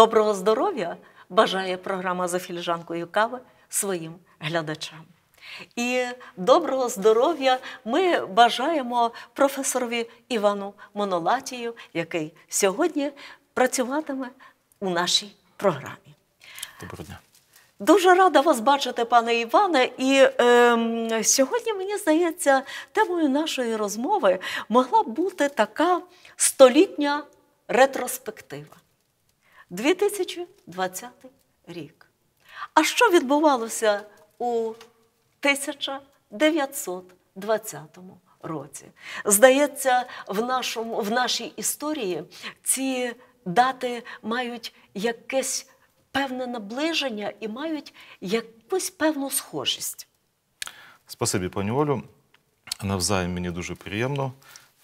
Доброго здоров'я бажає програма за філіжанкою кави своїм глядачам. І доброго здоров'я ми бажаємо професорові Івану Монолатію, який сьогодні працюватиме у нашій програмі. Доброго дня. Дуже рада вас бачити, пане Іване. І е, сьогодні, мені здається, темою нашої розмови могла б бути така столітня ретроспектива. 2020 рік. А що відбувалося у 1920 році? Здається, в, нашому, в нашій історії ці дати мають якесь певне наближення і мають якусь певну схожість. Спасибі, пані Олю. Навзаєм мені дуже приємно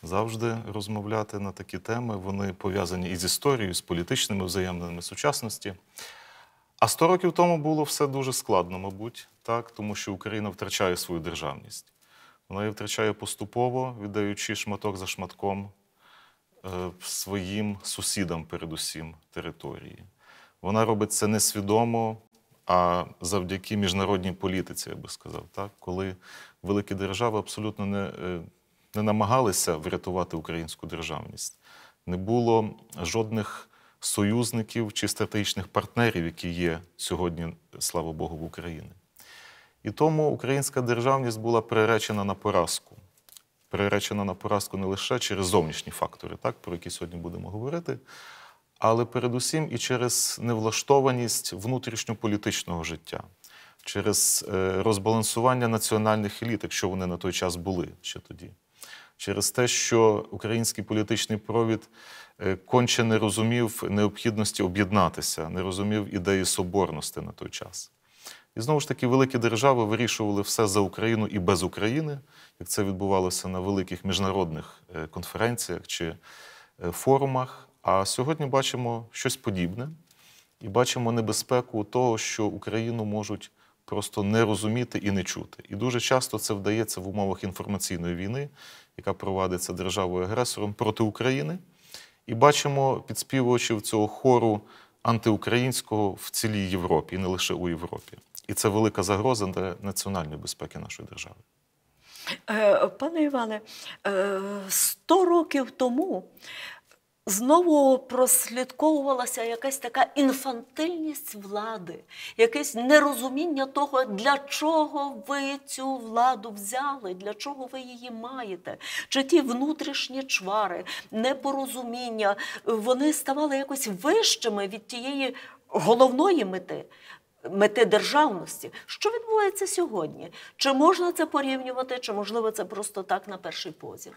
завжди розмовляти на такі теми. Вони пов'язані із історією, з політичними взаємними сучасності. А 100 років тому було все дуже складно, мабуть, так, тому що Україна втрачає свою державність. Вона її втрачає поступово, віддаючи шматок за шматком е, своїм сусідам, передусім, території. Вона робить це несвідомо, а завдяки міжнародній політиці, я би сказав, так? коли великі держави абсолютно не, е, не намагалися врятувати українську державність. Не було жодних союзників чи стратегічних партнерів, які є сьогодні, слава Богу, в Україні. І тому українська державність була приречена на поразку. Приречена на поразку не лише через зовнішні фактори, так, про які сьогодні будемо говорити, але передусім і через невлаштованість внутрішньополітичного життя, через е, розбалансування національних еліт, якщо вони на той час були ще тоді через те, що український політичний провід е, конче не розумів необхідності об'єднатися, не розумів ідеї соборності на той час. І знову ж таки, великі держави вирішували все за Україну і без України, як це відбувалося на великих міжнародних е, конференціях чи е, форумах. А сьогодні бачимо щось подібне і бачимо небезпеку того, що Україну можуть просто не розуміти і не чути. І дуже часто це вдається в умовах інформаційної війни, яка провадиться державою-агресором проти України. І бачимо підспівувачів цього хору антиукраїнського в цілій Європі, і не лише у Європі. І це велика загроза для національної безпеки нашої держави. Е, пане Іване, 100 е, років тому Знову прослідковувалася якась така інфантильність влади, якесь нерозуміння того, для чого ви цю владу взяли, для чого ви її маєте. Чи ті внутрішні чвари, непорозуміння, вони ставали якось вищими від тієї головної мети. Мети державності, що відбувається сьогодні? Чи можна це порівнювати, чи можливо це просто так на перший позір?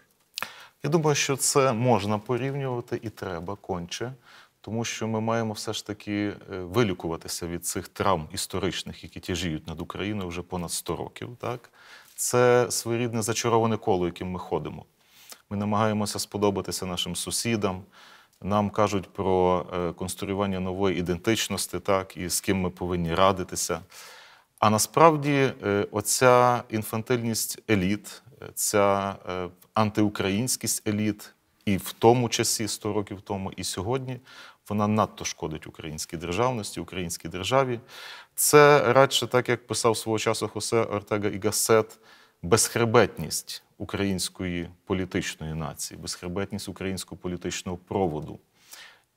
Я думаю, що це можна порівнювати і треба конче, тому що ми маємо все ж таки е, вилікуватися від цих травм історичних, які тяжіють над Україною вже понад 100 років. Так? Це своєрідне зачароване коло, яким ми ходимо. Ми намагаємося сподобатися нашим сусідам. Нам кажуть про е, конструювання нової ідентичності, так, і з ким ми повинні радитися. А насправді е, оця інфантильність еліт, ця е, антиукраїнськість еліт, і в тому часі 100 років тому, і сьогодні вона надто шкодить українській державності, українській державі. Це радше так, як писав свого часу Хосе Ортега і Гасет, безхребетність української політичної нації, безхребетність українського політичного проводу.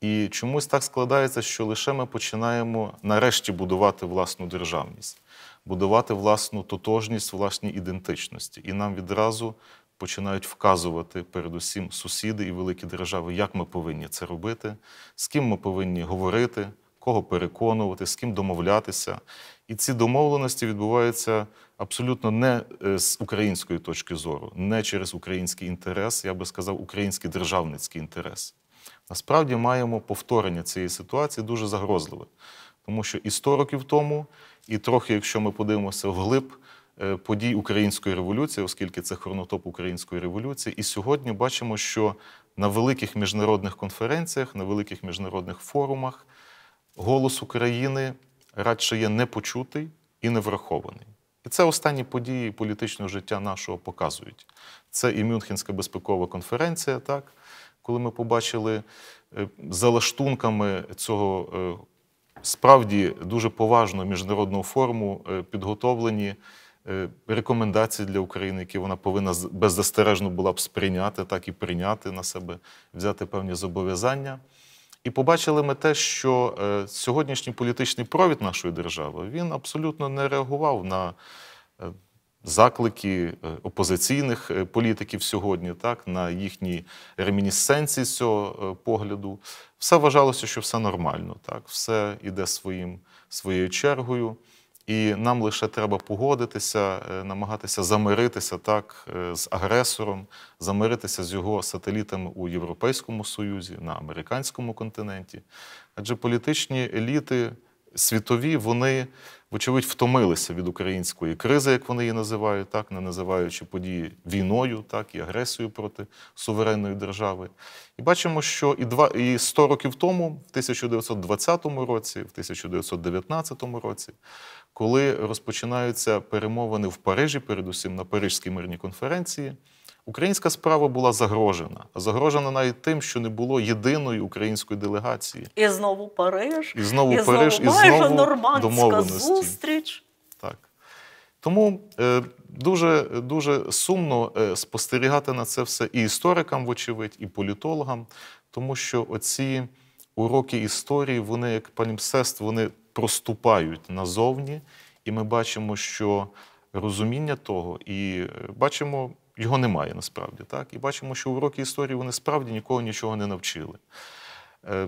І чомусь так складається, що лише ми починаємо нарешті будувати власну державність, будувати власну тотожність, власні ідентичності. І нам відразу починають вказувати передусім сусіди і великі держави, як ми повинні це робити, з ким ми повинні говорити, кого переконувати, з ким домовлятися. І ці домовленості відбуваються абсолютно не е, з української точки зору, не через український інтерес, я би сказав, український державницький інтерес. Насправді маємо повторення цієї ситуації дуже загрозливе, тому що і 100 років тому, і трохи, якщо ми подивимося вглиб е, подій української революції, оскільки це хронотоп української революції, і сьогодні бачимо, що на великих міжнародних конференціях, на великих міжнародних форумах голос України радше є непочутий і не врахований. І це останні події політичного життя нашого показують. Це і Мюнхенська безпекова конференція, так коли ми побачили е, за лаштунками цього е, справді дуже поважного міжнародного форуму е, підготовлені. Рекомендації для України, які вона повинна беззастережно була б сприйняти, так і прийняти на себе, взяти певні зобов'язання. І побачили ми те, що сьогоднішній політичний провід нашої держави він абсолютно не реагував на заклики е, опозиційних е, політиків сьогодні, так на їхні ремінісценції з цього е, погляду, все вважалося, що все нормально, так все йде своїм своєю чергою. І нам лише треба погодитися, намагатися замиритися так з агресором, замиритися з його сателітами у Європейському Союзі, на американському континенті. Адже політичні еліти світові вони, вочевидь, втомилися від української кризи, як вони її називають, так не називаючи події війною, так і агресією проти суверенної держави. І бачимо, що і два і 100 років тому, в 1920 році, в 1919 році, коли розпочинаються перемовини в Парижі, передусім на Парижській мирній конференції. Українська справа була загрожена, загрожена навіть тим, що не було єдиної української делегації. І знову Париж, і знову і Париж, знову, і знову нормандська домовленості. зустріч. Так тому е, дуже дуже сумно е, спостерігати на це все і історикам, вочевидь, і політологам, тому що оці уроки історії, вони як палімсест, вони проступають назовні, і ми бачимо, що розуміння того, і е, бачимо його немає насправді. Так? І бачимо, що уроки історії вони справді нікого нічого не навчили. Е,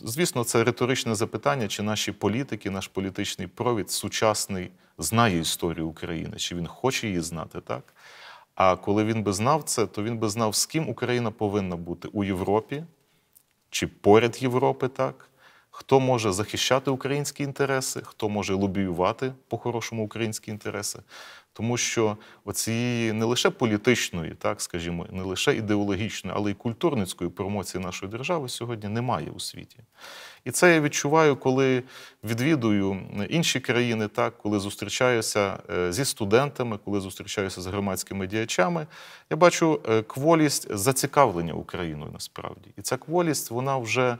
звісно, це риторичне запитання, чи наші політики, наш політичний провід сучасний знає історію України, чи він хоче її знати, так? А коли він би знав це, то він би знав, з ким Україна повинна бути у Європі чи поряд Європи, так? Хто може захищати українські інтереси, хто може лобіювати по-хорошому українські інтереси, тому що оцієї не лише політичної, так скажімо, не лише ідеологічної, але й культурницької промоції нашої держави сьогодні немає у світі. І це я відчуваю, коли відвідую інші країни, так коли зустрічаюся е, зі студентами, коли зустрічаюся з громадськими діячами, я бачу е, кволість зацікавлення Україною насправді. І ця кволість, вона вже,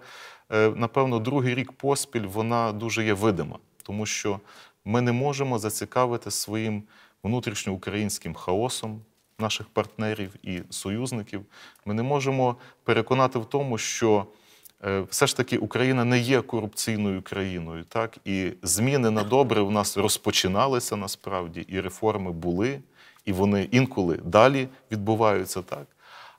е, напевно, другий рік поспіль вона дуже є видима, тому що ми не можемо зацікавити своїм внутрішньоукраїнським хаосом наших партнерів і союзників, ми не можемо переконати в тому, що е, все ж таки Україна не є корупційною країною. Так і зміни на добре в нас розпочиналися насправді, і реформи були, і вони інколи далі відбуваються так.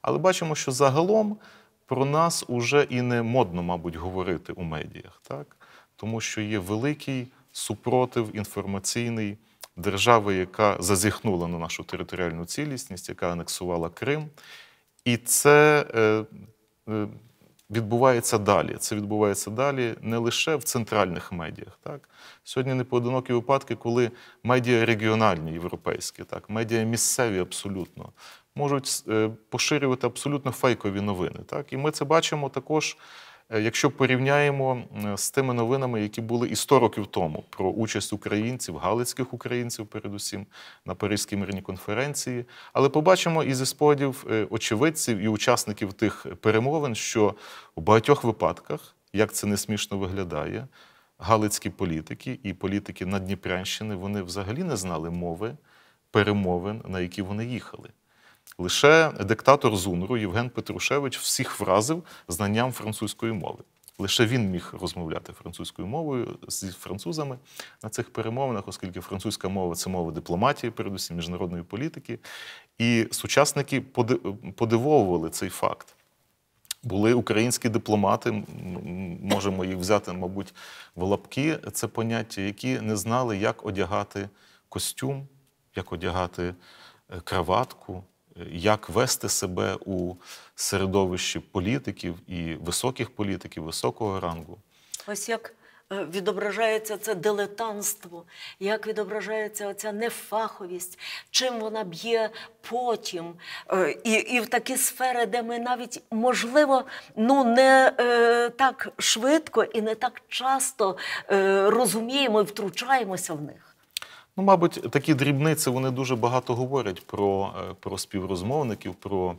Але бачимо, що загалом про нас уже і не модно, мабуть, говорити у медіях, так тому що є великий супротив інформаційний держави, яка зазіхнула на нашу територіальну цілісність, яка анексувала Крим. І це е, е, відбувається далі. Це відбувається далі не лише в центральних медіях. Так? Сьогодні непоодинокі випадки, коли медіа регіональні, європейські, так, медіа місцеві абсолютно. Можуть е, поширювати абсолютно фейкові новини. Так? І ми це бачимо також Е, якщо порівняємо з тими новинами, які були і 100 років тому про участь українців, галицьких українців, передусім на Паризькій мирній конференції, але побачимо і зі сподів е, очевидців і учасників тих перемовин, що у багатьох випадках, як це не смішно виглядає, галицькі політики і політики Надніпрянщини вони взагалі не знали мови перемовин, на які вони їхали. Лише диктатор Зунру Євген Петрушевич всіх вразив знанням французької мови. Лише він міг розмовляти французькою мовою з французами на цих перемовинах, оскільки французька мова це мова дипломатії, передусім міжнародної політики. І сучасники подивовували цей факт. Були українські дипломати, можемо їх взяти, мабуть, в лапки. Це поняття, які не знали, як одягати костюм, як одягати е, краватку як вести себе у середовищі політиків і високих політиків, високого рангу. Ось як е, відображається це дилетантство, як відображається оця нефаховість, чим вона б'є потім, е, і і в такі сфери, де ми навіть, можливо, ну не е, так швидко і не так часто е, розуміємо і втручаємося в них. Ну, мабуть, такі дрібниці вони дуже багато говорять про, е, про співрозмовників, про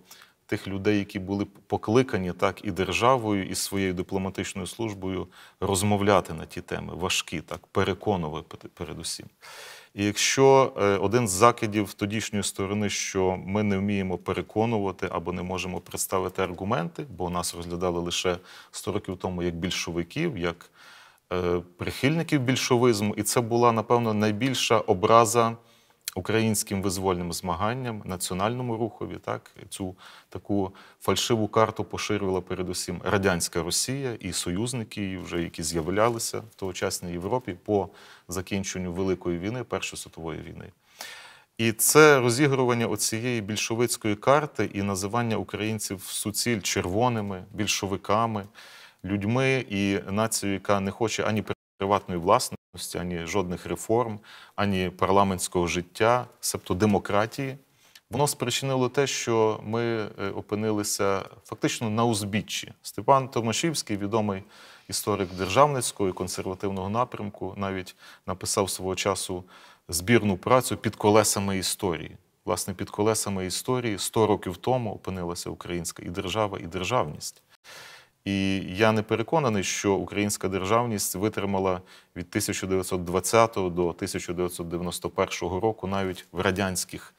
тих людей, які були покликані так і державою, і своєю дипломатичною службою розмовляти на ті теми, важкі, так переконувати передусім. І якщо е, один з закидів тодішньої сторони, що ми не вміємо переконувати або не можемо представити аргументи, бо нас розглядали лише 100 років тому як більшовиків, як Е, прихильників більшовизму, і це була, напевно, найбільша образа українським визвольним змаганням, національному рухові. Так цю таку фальшиву карту поширювала передусім радянська Росія і союзники, вже які з'являлися в тогочасній Європі по закінченню Великої війни, Першої світової війни. І це розігрування оцієї більшовицької карти і називання українців суціль червоними більшовиками людьми і нацією, яка не хоче ані приватної власності, ані жодних реформ, ані парламентського життя, себто демократії. Воно спричинило те, що ми е, опинилися фактично на узбіччі. Степан Томашівський, відомий історик державницького і консервативного напрямку, навіть написав свого часу збірну працю під колесами історії. Власне, під колесами історії 100 років тому опинилася українська і держава, і державність. І я не переконаний, що українська державність витримала від 1920 до 1991 року, навіть в радянських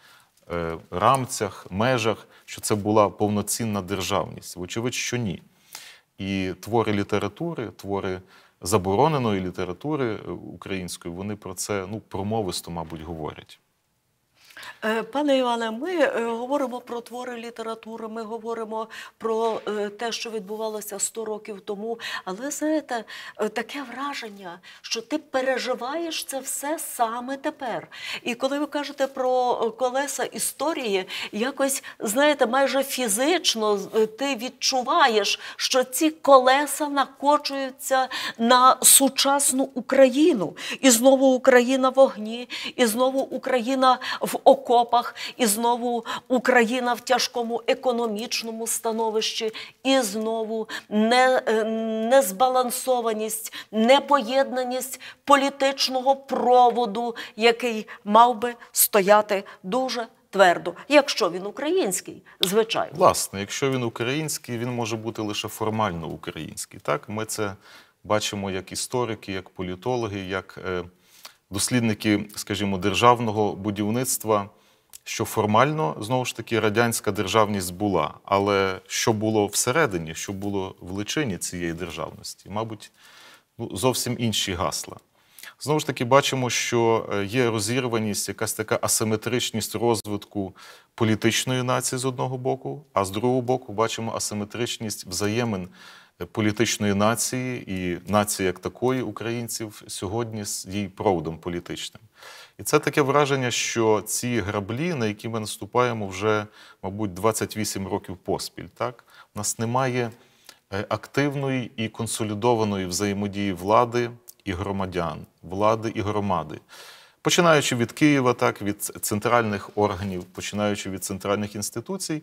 е, рамцях, межах, що це була повноцінна державність. Вочевидь, що ні. І твори літератури, твори забороненої літератури е, української, вони про це ну промовисто, мабуть, говорять. Е, пане Іване, ми е, говоримо про твори літератури, ми говоримо про е, те, що відбувалося 100 років тому. Але знаєте, таке враження, що ти переживаєш це все саме тепер. І коли ви кажете про колеса історії, якось знаєте, майже фізично ти відчуваєш, що ці колеса накочуються на сучасну Україну, і знову Україна в огні, і знову Україна в око окопах, і знову Україна в тяжкому економічному становищі, і знову не, е, незбалансованість, непоєднаність політичного проводу, який мав би стояти дуже. Твердо, якщо він український, звичайно, власне, якщо він український, він може бути лише формально український. Так, ми це бачимо як історики, як політологи, як е, дослідники, скажімо, державного будівництва що формально знову ж таки радянська державність була, але що було всередині, що було в личині цієї державності, мабуть, ну, зовсім інші гасла. Знову ж таки, бачимо, що е, є розірваність, якась така асиметричність розвитку політичної нації з одного боку, а з другого боку бачимо асиметричність взаємин е, політичної нації і нації як такої українців сьогодні з її проводом політичним. І це таке враження, що ці граблі, на які ми наступаємо вже, мабуть, 28 років поспіль, так у нас немає е, активної і консолідованої взаємодії влади і громадян, влади і громади. Починаючи від Києва, так від центральних органів, починаючи від центральних інституцій,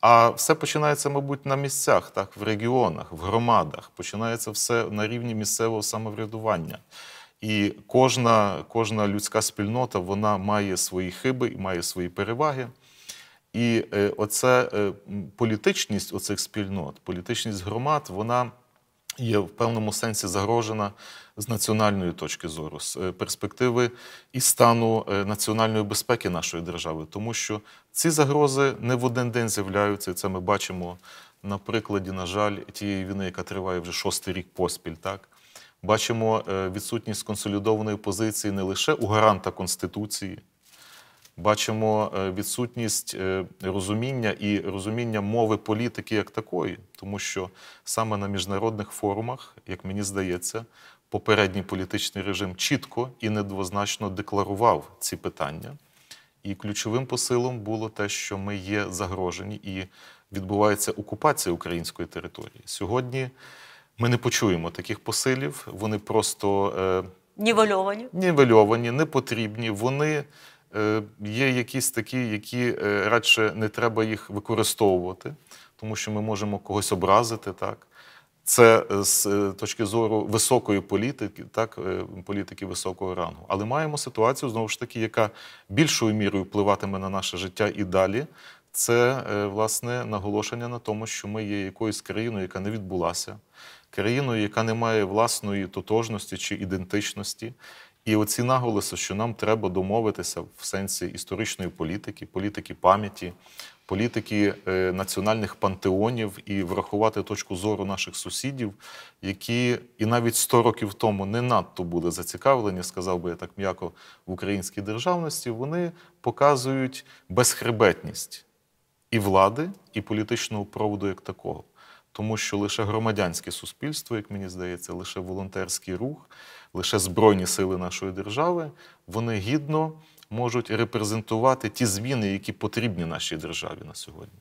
а все починається, мабуть, на місцях, так в регіонах, в громадах. Починається все на рівні місцевого самоврядування. І кожна кожна людська спільнота вона має свої хиби і має свої переваги. І е, оце е, політичність оцих спільнот, політичність громад, вона є в певному сенсі загрожена з національної точки зору, з е, перспективи і стану національної безпеки нашої держави, тому що ці загрози не в один день з'являються, і це ми бачимо на прикладі, на жаль, тієї війни, яка триває вже шостий рік поспіль. так? бачимо е, відсутність консолідованої позиції не лише у гаранта Конституції, бачимо е, відсутність е, розуміння і розуміння мови політики як такої, тому що саме на міжнародних форумах, як мені здається, попередній політичний режим чітко і недвозначно декларував ці питання. І ключовим посилом було те, що ми є загрожені і відбувається окупація української території сьогодні. Ми не почуємо таких посилів, вони просто е, нівельовані, нівельовані, не потрібні. Вони е, є якісь такі, які е, радше не треба їх використовувати, тому що ми можемо когось образити. так. Це з точки зору високої політики, так політики високого рангу. Але маємо ситуацію знову ж таки, яка більшою мірою впливатиме на наше життя і далі. Це власне наголошення на тому, що ми є якоюсь країною, яка не відбулася країною, яка не має власної тотожності чи ідентичності. І оці наголоси, що нам треба домовитися в сенсі історичної політики, політики пам'яті, політики е, національних пантеонів і врахувати точку зору наших сусідів, які і навіть 100 років тому не надто були зацікавлені, сказав би я так м'яко в українській державності, вони показують безхребетність і влади, і політичного проводу як такого тому що лише громадянське суспільство, як мені здається, лише волонтерський рух, лише збройні сили нашої держави, вони гідно можуть репрезентувати ті зміни, які потрібні нашій державі на сьогодні.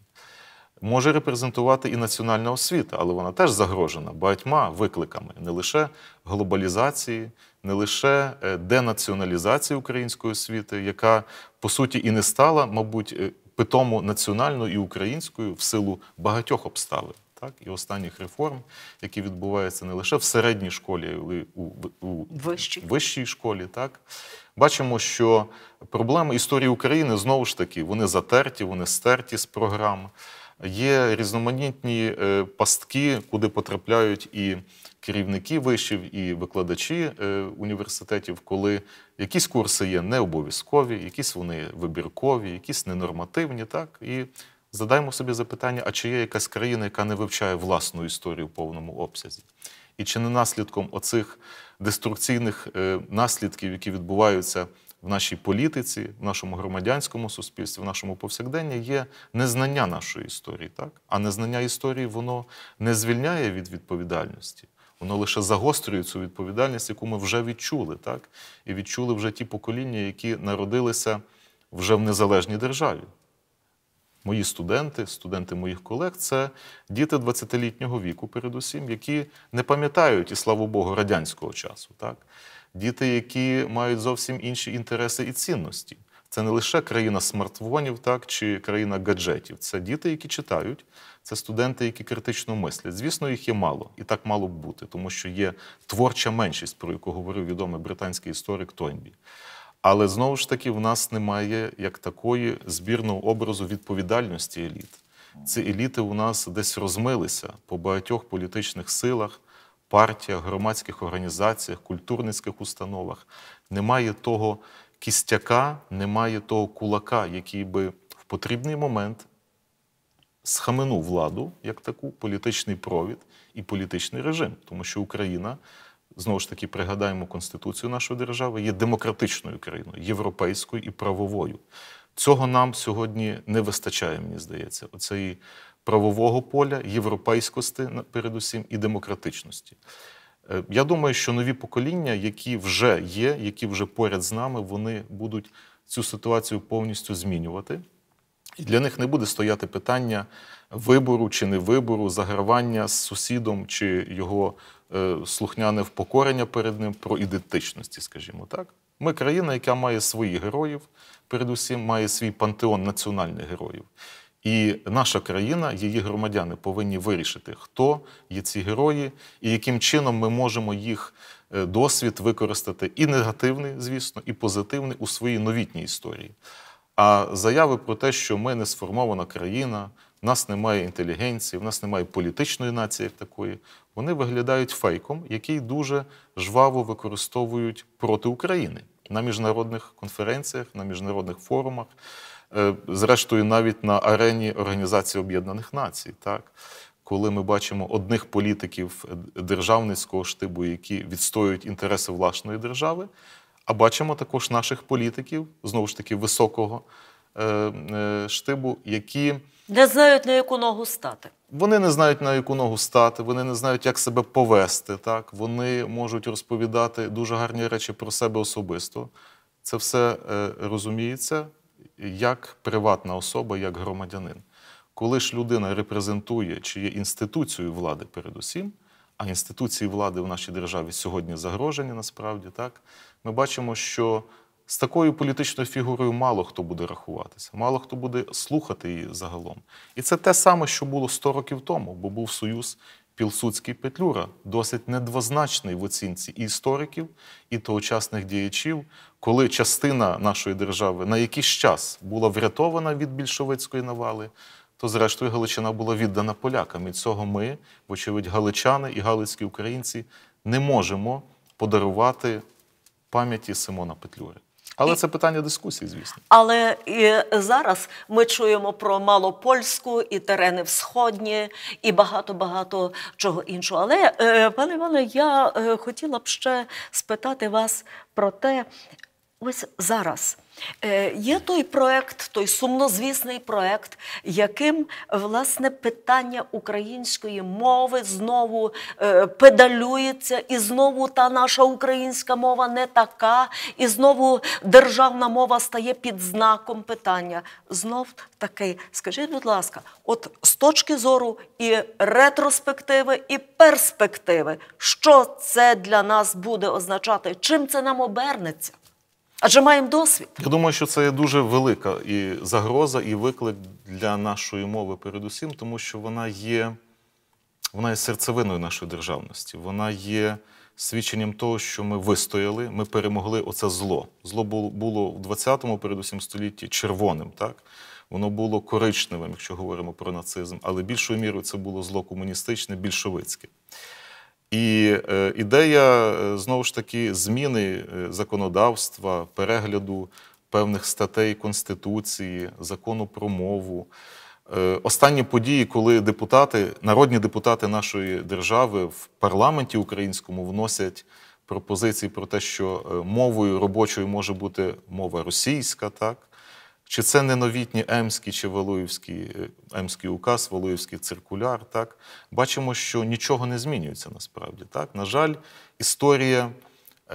Може репрезентувати і національна освіта, але вона теж загрожена багатьма викликами не лише глобалізації, не лише е, денаціоналізації української освіти, яка по суті і не стала, мабуть, е, питому національною і українською в силу багатьох обставин так і останніх реформ, які відбуваються не лише в середній школі, але й у, у Вищі. вищій школі. Так бачимо, що проблеми історії України знову ж таки вони затерті, вони стерті з програм. Є різноманітні е, пастки, куди потрапляють і керівники вишів, і викладачі е, університетів, коли якісь курси є не обов'язкові, якісь вони вибіркові, якісь ненормативні, так і Задаймо собі запитання, а чи є якась країна, яка не вивчає власну історію в повному обсязі? І чи не наслідком оцих деструкційних е, наслідків, які відбуваються в нашій політиці, в нашому громадянському суспільстві, в нашому повсякденні, є незнання нашої історії, так? А незнання історії воно не звільняє від відповідальності. Воно лише загострює цю відповідальність, яку ми вже відчули, так? І відчули вже ті покоління, які народилися вже в незалежній державі мої студенти, студенти моїх колег це діти 20-літнього віку, передусім, які не пам'ятають і слава Богу, радянського часу. Так? Діти, які мають зовсім інші інтереси і цінності. Це не лише країна смартфонів, так чи країна гаджетів. Це діти, які читають, це студенти, які критично мислять. Звісно, їх є мало, і так мало б бути, тому що є творча меншість, про яку говорив відомий британський історик Тойнбі. Але знову ж таки, в нас немає як такої збірного образу відповідальності еліт. Ці еліти у нас десь розмилися по багатьох політичних силах, партіях, громадських організаціях, культурницьких установах. Немає того кістяка, немає того кулака, який би в потрібний момент схаменув владу як таку політичний провід і політичний режим, тому що Україна знову ж таки пригадаємо конституцію нашої держави, є демократичною країною, європейською і правовою. Цього нам сьогодні не вистачає, мені здається, оцеї правового поля, європейськості передусім і демократичності. Е, я думаю, що нові покоління, які вже є, які вже поряд з нами, вони будуть цю ситуацію повністю змінювати. І для них не буде стояти питання вибору чи не вибору, загравання з сусідом чи його е, слухняне впокорення перед ним про ідентичності, скажімо так. Ми країна, яка має своїх героїв, передусім має свій пантеон національних героїв. І наша країна, її громадяни повинні вирішити, хто є ці герої, і яким чином ми можемо їх е, досвід використати і негативний, звісно, і позитивний у своїй новітній історії. А заяви про те, що ми не сформована країна, в нас немає інтелігенції, в нас немає політичної нації як такої. Вони виглядають фейком, який дуже жваво використовують проти України на міжнародних конференціях, на міжнародних форумах, е, зрештою, навіть на арені Організації Об'єднаних Націй. так. Коли ми бачимо одних політиків державницького штибу, які відстоюють інтереси власної держави, а бачимо також наших політиків, знову ж таки, високого е, е, штибу, які не знають, на яку ногу стати. Вони не знають, на яку ногу стати, вони не знають, як себе повести. Так? Вони можуть розповідати дуже гарні речі про себе особисто. Це все е, розуміється як приватна особа, як громадянин. Коли ж людина репрезентує чи є інституцією влади передусім, а інституції влади в нашій державі сьогодні загрожені насправді, так? ми бачимо, що з такою політичною фігурою мало хто буде рахуватися, мало хто буде слухати її загалом. І це те саме, що було 100 років тому, бо був союз Пілсуцький Петлюра, досить недвозначний в оцінці і істориків, і тогочасних діячів, коли частина нашої держави на якийсь час була врятована від більшовицької навали. То, зрештою, Галичина була віддана полякам. І цього ми, вочевидь, галичани і галицькі українці не можемо подарувати пам'яті Симона Петлюри. Але це питання дискусії, звісно. Але і зараз ми чуємо про малопольську і терени всходні, і багато багато чого іншого. Але е, пане Іване, я е, хотіла б ще спитати вас про те, Ось зараз е, є той проект, той сумнозвісний проект, яким власне питання української мови знову е, педалюється, і знову та наша українська мова не така, і знову державна мова стає під знаком питання. Знов таки, скажіть, будь ласка, от з точки зору і ретроспективи, і перспективи, що це для нас буде означати? Чим це нам обернеться? адже маємо досвід. Я думаю, що це дуже велика і загроза, і виклик для нашої мови, передусім, тому що вона є, вона є серцевиною нашої державності. Вона є. Свідченням того, що ми вистояли, ми перемогли оце зло. Зло було в 20-му, передусім столітті, червоним, так воно було коричневим, якщо говоримо про нацизм, але більшою мірою це було зло комуністичне, більшовицьке. І е, ідея е, знову ж таки зміни е, законодавства, перегляду певних статей Конституції, закону про мову. Останні події, коли депутати, народні депутати нашої держави в парламенті українському вносять пропозиції про те, що мовою робочою може бути мова російська, так чи це не новітні Емські чи Волоївські, е, Емський указ, Волоївський циркуляр? Так? Бачимо, що нічого не змінюється насправді. Так? На жаль, історія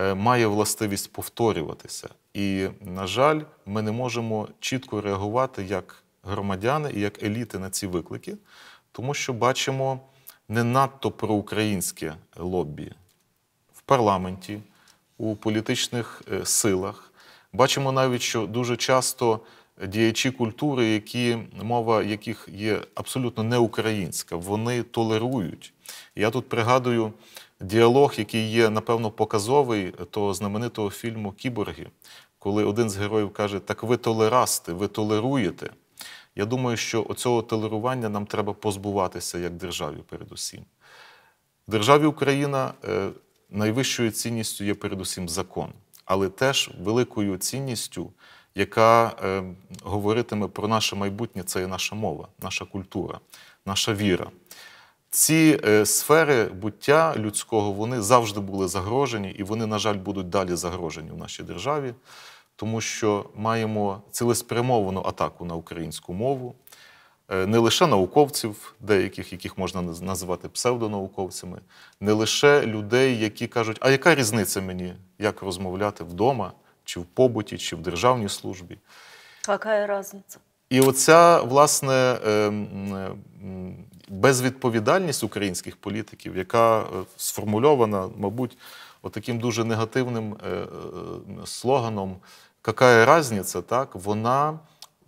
е, має властивість повторюватися. І, на жаль, ми не можемо чітко реагувати як громадяни і як еліти на ці виклики, тому що бачимо не надто проукраїнське лоббі в парламенті, у політичних е, силах. Бачимо навіть, що дуже часто діячі культури, які мова яких є абсолютно не українська, вони толерують. Я тут пригадую діалог, який є, напевно, показовий того знаменитого фільму Кіборги, коли один з героїв каже: Так ви толерасти, ви толеруєте. Я думаю, що оцього толерування нам треба позбуватися як державі, передусім. В державі Україна е, найвищою цінністю є передусім закон, але теж великою цінністю яка е, говоритиме про наше майбутнє це і наша мова, наша культура, наша віра. Ці е, сфери буття людського вони завжди були загрожені, і вони, на жаль, будуть далі загрожені в нашій державі, тому що маємо цілеспрямовану атаку на українську мову. Е, не лише науковців, деяких, яких можна називати псевдонауковцями, не лише людей, які кажуть, а яка різниця мені, як розмовляти вдома чи в побуті, чи в державній службі. Яка різниця? І оця власне ем, безвідповідальність українських політиків, яка е, сформульована, мабуть, отаким дуже негативним е, е, слоганом яка різниця, так вона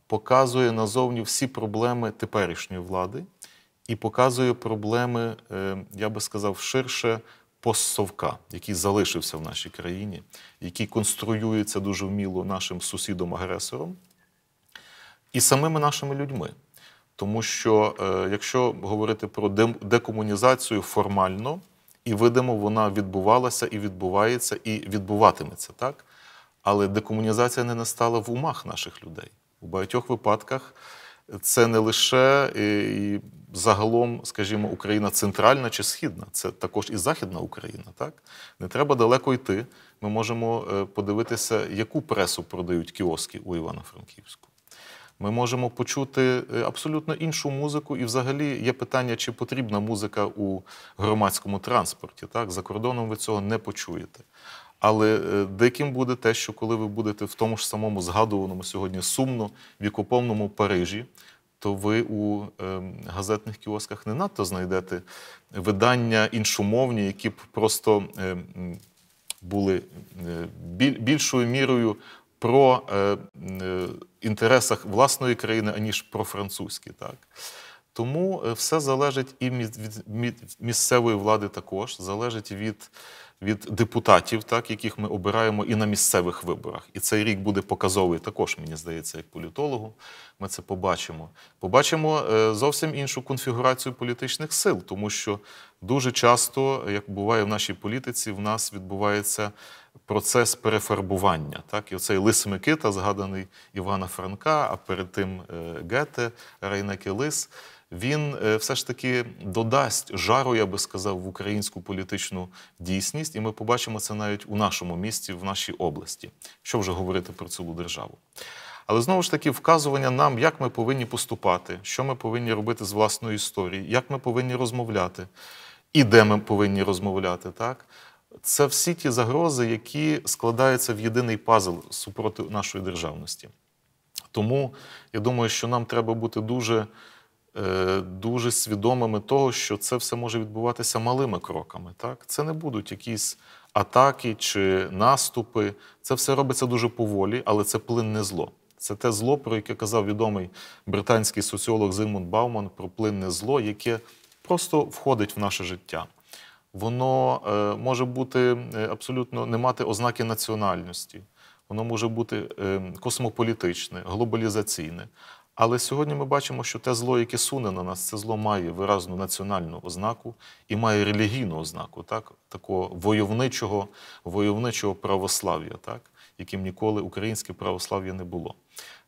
показує назовні всі проблеми теперішньої влади і показує проблеми, ем, я би сказав, ширше постсовка, який залишився в нашій країні, який конструюється дуже вміло нашим сусідом-агресором і самими нашими людьми. Тому що, е, якщо говорити про декомунізацію формально, і видимо, вона відбувалася і відбувається, і відбуватиметься, так? Але декомунізація не настала в умах наших людей. У багатьох випадках це не лише е, і загалом, скажімо, Україна центральна чи східна, це також і Західна Україна. Так не треба далеко йти. Ми можемо е, подивитися, яку пресу продають кіоски у Івано-Франківську. Ми можемо почути е, абсолютно іншу музику, і взагалі є питання, чи потрібна музика у громадському транспорті. Так, за кордоном ви цього не почуєте. Але е, диким буде те, що коли ви будете в тому ж самому згадуваному сьогодні сумно вікоповному Парижі, то ви у ем, газетних кіосках не надто знайдете видання іншомовні, які б просто ем, були е, більшою мірою про е, інтересах власної країни, аніж про французькі. Так? Тому все залежить і від місцевої влади також, залежить від від депутатів, так яких ми обираємо і на місцевих виборах. І цей рік буде показовий також, мені здається, як політологу. Ми це побачимо. Побачимо е, зовсім іншу конфігурацію політичних сил, тому що дуже часто, як буває в нашій політиці, в нас відбувається процес перефарбування. Так, і оцей лис Микита, згаданий Івана Франка, а перед тим е, Гете, Рейнеке Лис він е, все ж таки додасть жару, я би сказав, в українську політичну дійсність, і ми побачимо це навіть у нашому місті, в нашій області. Що вже говорити про цілу державу? Але знову ж таки, вказування нам, як ми повинні поступати, що ми повинні робити з власної історії, як ми повинні розмовляти, і де ми повинні розмовляти, так. Це всі ті загрози, які складаються в єдиний пазл супроти нашої державності. Тому я думаю, що нам треба бути дуже Е, дуже свідомими того, що це все може відбуватися малими кроками. Так? Це не будуть якісь атаки чи наступи. Це все робиться дуже поволі, але це плинне зло. Це те зло, про яке казав відомий британський соціолог Зигмунд Бауман про плинне зло, яке просто входить в наше життя. Воно е, може бути е, абсолютно не мати ознаки національності, воно може бути е, космополітичне, глобалізаційне, але сьогодні ми бачимо, що те зло, яке суне на нас, це зло має виразну національну ознаку і має релігійну ознаку, так? такого войовничого войовничого православ'я, так? яким ніколи українське православ'я не було.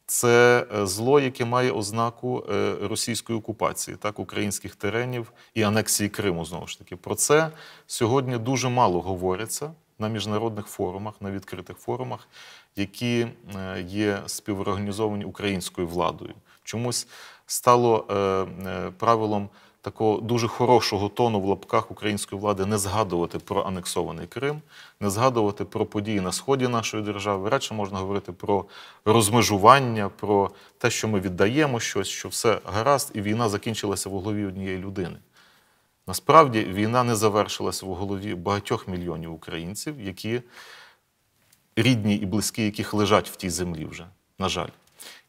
Це е, зло, яке має ознаку е, російської окупації, так, українських теренів і анексії Криму. Знову ж таки, про це сьогодні дуже мало говориться на міжнародних форумах, на відкритих форумах які е, є співорганізовані українською владою. Чомусь стало е, е, правилом такого дуже хорошого тону в лапках української влади не згадувати про анексований Крим, не згадувати про події на сході нашої держави. Радше можна говорити про розмежування, про те, що ми віддаємо щось, що все гаразд, і війна закінчилася в голові однієї людини. Насправді війна не завершилася в голові багатьох мільйонів українців, які рідні і близькі, яких лежать в тій землі вже, на жаль.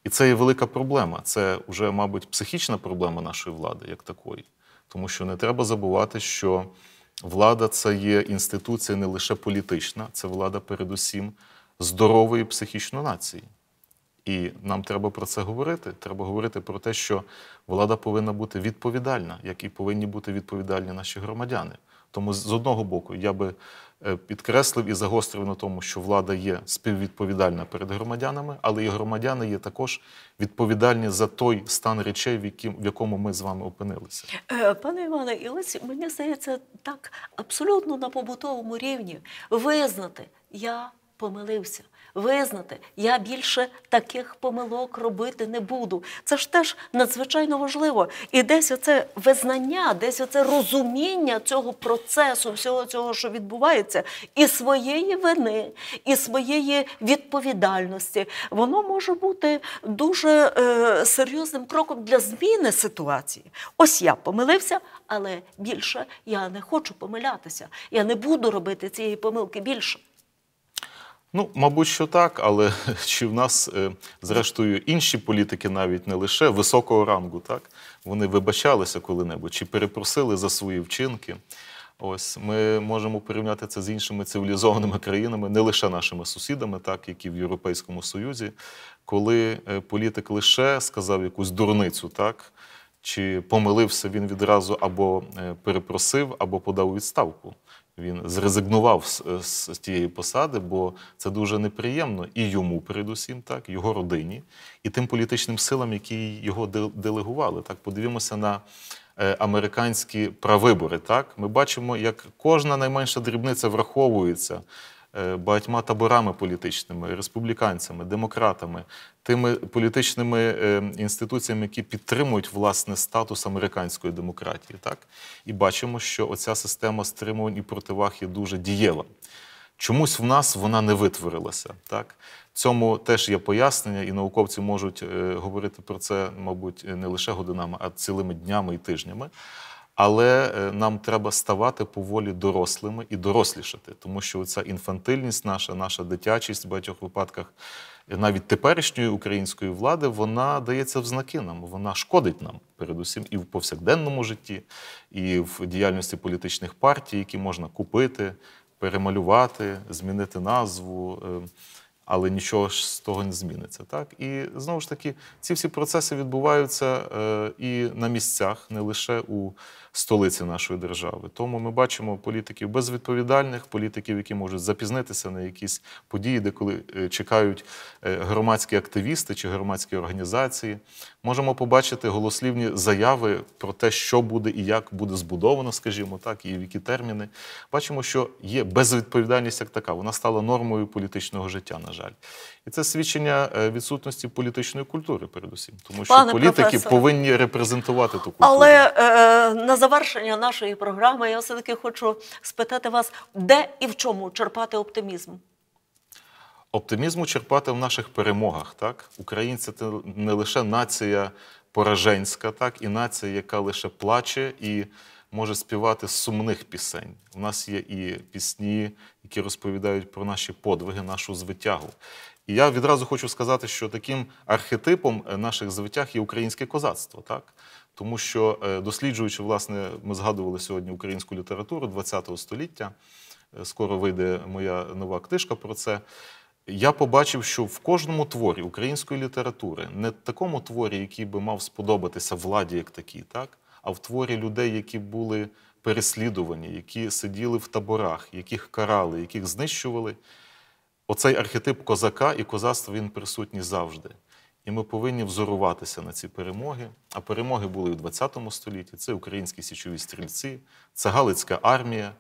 І це є велика проблема. Це вже, мабуть, психічна проблема нашої влади, як такої. Тому що не треба забувати, що влада це є інституція не лише політична, це влада, передусім, здорової психічно нації. І нам треба про це говорити. Треба говорити про те, що влада повинна бути відповідальна, як і повинні бути відповідальні наші громадяни. Тому з одного боку я би Е, підкреслив і загострив на тому, що влада є співвідповідальна перед громадянами, але і громадяни є також відповідальні за той стан речей, в, яким, в якому ми з вами опинилися. Е, пане Іване, і ось мені здається так абсолютно на побутовому рівні визнати я помилився визнати, я більше таких помилок робити не буду. Це ж теж надзвичайно важливо. І десь оце визнання, десь оце розуміння цього процесу, всього цього, що відбувається, і своєї вини, і своєї відповідальності, воно може бути дуже е, серйозним кроком для зміни ситуації. Ось я помилився, але більше я не хочу помилятися. Я не буду робити цієї помилки більше. Ну, мабуть, що так, але чи в нас, е, зрештою, інші політики навіть не лише високого рангу, так вони вибачалися коли-небудь чи перепросили за свої вчинки. Ось ми можемо порівняти це з іншими цивілізованими країнами, не лише нашими сусідами, так які в Європейському Союзі, коли е, політик лише сказав якусь дурницю, так чи помилився він відразу або е, перепросив, або подав відставку він зрезигнував з, з, з тієї посади, бо це дуже неприємно і йому, передусім, так, його родині, і тим політичним силам, які його делегували. Так, подивімося на. Е, американські правибори, так ми бачимо, як кожна найменша дрібниця враховується Е, багатьма таборами політичними, республіканцями, демократами, тими політичними е, інституціями, які підтримують власне статус американської демократії. Так? І бачимо, що оця система стримувань і противаг є дуже дієва. Чомусь в нас вона не витворилася. Так? Цьому теж є пояснення, і науковці можуть е, говорити про це, мабуть, не лише годинами, а цілими днями і тижнями. Але е, нам треба ставати поволі дорослими і дорослішати, тому що ця інфантильність, наша, наша дитячість в багатьох випадках, е, навіть теперішньої української влади, вона дається в знаки нам, вона шкодить нам передусім і в повсякденному житті, і в діяльності політичних партій, які можна купити, перемалювати, змінити назву. Е, але нічого ж з того не зміниться. Так? І знову ж таки, ці всі процеси відбуваються е, і на місцях, не лише у столиці нашої держави. Тому ми бачимо політиків безвідповідальних, політиків, які можуть запізнитися на якісь події, де коли е, чекають е, громадські активісти чи громадські організації. Можемо побачити голослівні заяви про те, що буде і як буде збудовано, скажімо так, і в які терміни. Бачимо, що є безвідповідальність як така, вона стала нормою політичного життя. на жаль, і це свідчення е, відсутності політичної культури, передусім, тому що Пане політики професор, повинні репрезентувати ту культуру. Але е, на завершення нашої програми я все таки хочу спитати вас, де і в чому черпати оптимізм. Оптимізму черпати в наших перемогах, так українці це не лише нація пораженська, так і нація, яка лише плаче і може співати сумних пісень. У нас є і пісні, які розповідають про наші подвиги, нашу звитягу. І я відразу хочу сказати, що таким архетипом е, наших звитяг є українське козацтво, так тому що е, досліджуючи, власне, ми згадували сьогодні українську літературу ХХ століття. Е, скоро вийде моя нова книжка про це. Я побачив, що в кожному творі української літератури, не такому творі, який би мав сподобатися владі, як такій, так а в творі людей, які були переслідувані, які сиділи в таборах, яких карали, яких знищували. Оцей архетип козака і козацтво він присутній завжди. І ми повинні взоруватися на ці перемоги. А перемоги були в 20 столітті. Це українські січові стрільці, це Галицька армія,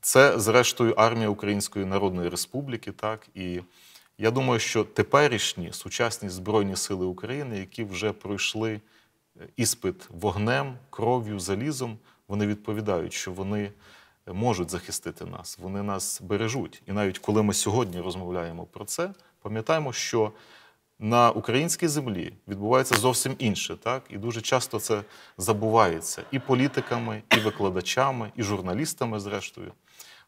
це, зрештою, армія Української Народної Республіки. Так і я думаю, що теперішні сучасні збройні сили України, які вже пройшли іспит вогнем, кров'ю, залізом, вони відповідають, що вони можуть захистити нас, вони нас бережуть. І навіть коли ми сьогодні розмовляємо про це, пам'ятаємо, що на українській землі відбувається зовсім інше, так і дуже часто це забувається і політиками, і викладачами, і журналістами. Зрештою,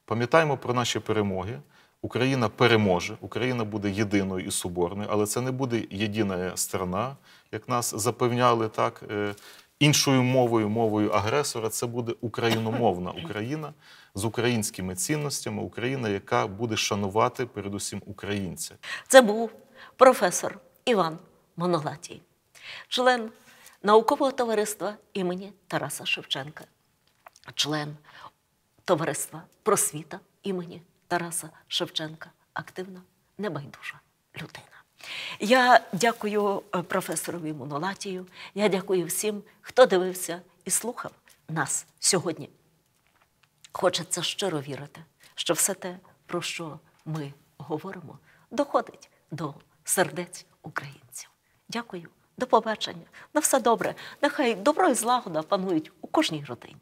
пам'ятаємо про наші перемоги. Україна переможе, Україна буде єдиною і соборною, але це не буде єдина страна, як нас запевняли так. Е, іншою мовою, мовою агресора, це буде україномовна Україна з українськими цінностями, Україна, яка буде шанувати передусім українця. Це був професор Іван Монолатій, член наукового товариства імені Тараса Шевченка, член товариства просвіта імені Тараса Шевченка, активна, небайдужа людина. Я дякую е, професорові Монолатію. Я дякую всім, хто дивився і слухав нас сьогодні. Хочеться щиро вірити, що все те, про що ми говоримо, доходить до сердець українців. Дякую, до побачення. На все добре. Нехай добро і злагода панують у кожній родині.